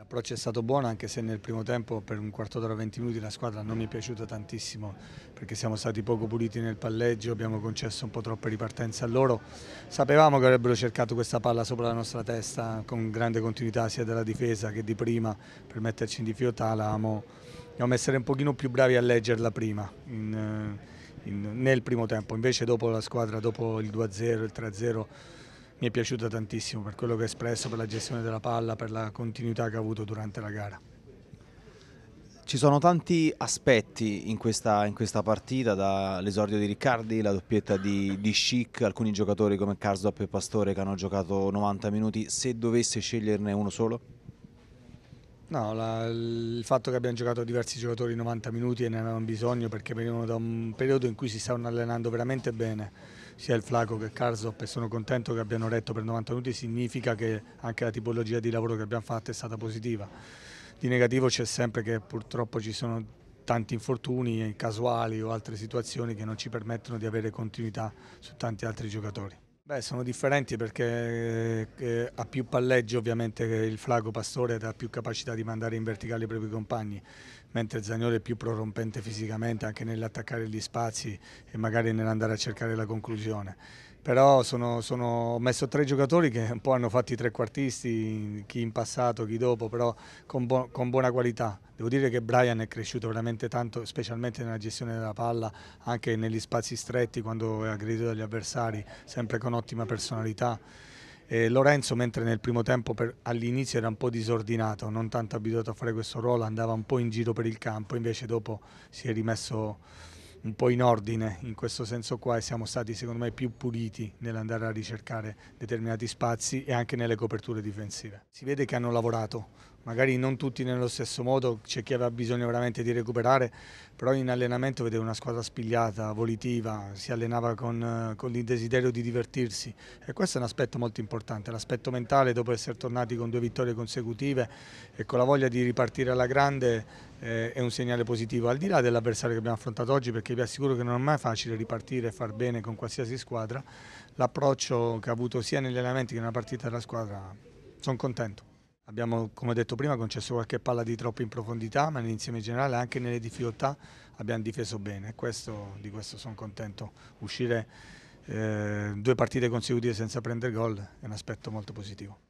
L'approccio è stato buono anche se nel primo tempo per un quarto d'ora venti minuti la squadra non mi è piaciuta tantissimo perché siamo stati poco puliti nel palleggio, abbiamo concesso un po' troppe ripartenze a loro. Sapevamo che avrebbero cercato questa palla sopra la nostra testa con grande continuità sia della difesa che di prima per metterci in difficoltà, l'amo. Dobbiamo essere un pochino più bravi a leggerla prima. In, in, nel primo tempo, invece dopo la squadra, dopo il 2-0, il 3-0 mi è piaciuta tantissimo per quello che ha espresso, per la gestione della palla, per la continuità che ha avuto durante la gara. Ci sono tanti aspetti in questa, in questa partita, dall'esordio di Riccardi, la doppietta di, di Schick, alcuni giocatori come Karsdorp e Pastore che hanno giocato 90 minuti, se dovesse sceglierne uno solo? No, la, il fatto che abbiamo giocato diversi giocatori 90 minuti e ne avevamo bisogno perché venivano da un periodo in cui si stavano allenando veramente bene sia il Flaco che Carzop e sono contento che abbiano retto per 90 minuti, significa che anche la tipologia di lavoro che abbiamo fatto è stata positiva. Di negativo c'è sempre che purtroppo ci sono tanti infortuni casuali o altre situazioni che non ci permettono di avere continuità su tanti altri giocatori. Beh, sono differenti perché eh, eh, ha più palleggi ovviamente che il Flaco Pastore ed ha più capacità di mandare in verticale i propri compagni, mentre Zagnolo è più prorompente fisicamente anche nell'attaccare gli spazi e magari nell'andare a cercare la conclusione però sono, sono, ho messo tre giocatori che un po' hanno fatto i trequartisti, chi in passato, chi dopo, però con, bu con, buona qualità. Devo dire che Brian è cresciuto veramente tanto, specialmente nella gestione della palla, anche negli spazi stretti quando è aggredito dagli avversari, sempre con ottima personalità. E Lorenzo, mentre nel primo tempo all'inizio era un po' disordinato, non tanto abituato a fare questo ruolo, andava un po' in giro per il campo, invece dopo si è rimesso un po' in ordine in questo senso qua e siamo stati secondo me più puliti nell'andare a ricercare determinati spazi e anche nelle coperture difensive. Si vede che hanno lavorato, magari non tutti nello stesso modo, c'è chi aveva bisogno veramente di recuperare, però in allenamento vedevo una squadra spigliata, volitiva, si allenava con, eh, con il desiderio di divertirsi e questo è un aspetto molto importante, l'aspetto mentale dopo essere tornati con due vittorie consecutive e con la voglia di ripartire alla grande eh, è un segnale positivo, al di là dell'avversario che abbiamo affrontato oggi, perché vi assicuro che non è mai facile ripartire e far bene con qualsiasi squadra, l'approccio che ha avuto sia negli allenamenti che nella partita della squadra, sono contento. Abbiamo, come detto prima, concesso qualche palla di troppo in profondità, ma nell'insieme generale anche nelle difficoltà abbiamo difeso bene. Questo, di questo sono contento. Uscire eh, due partite consecutive senza prendere gol è un aspetto molto positivo.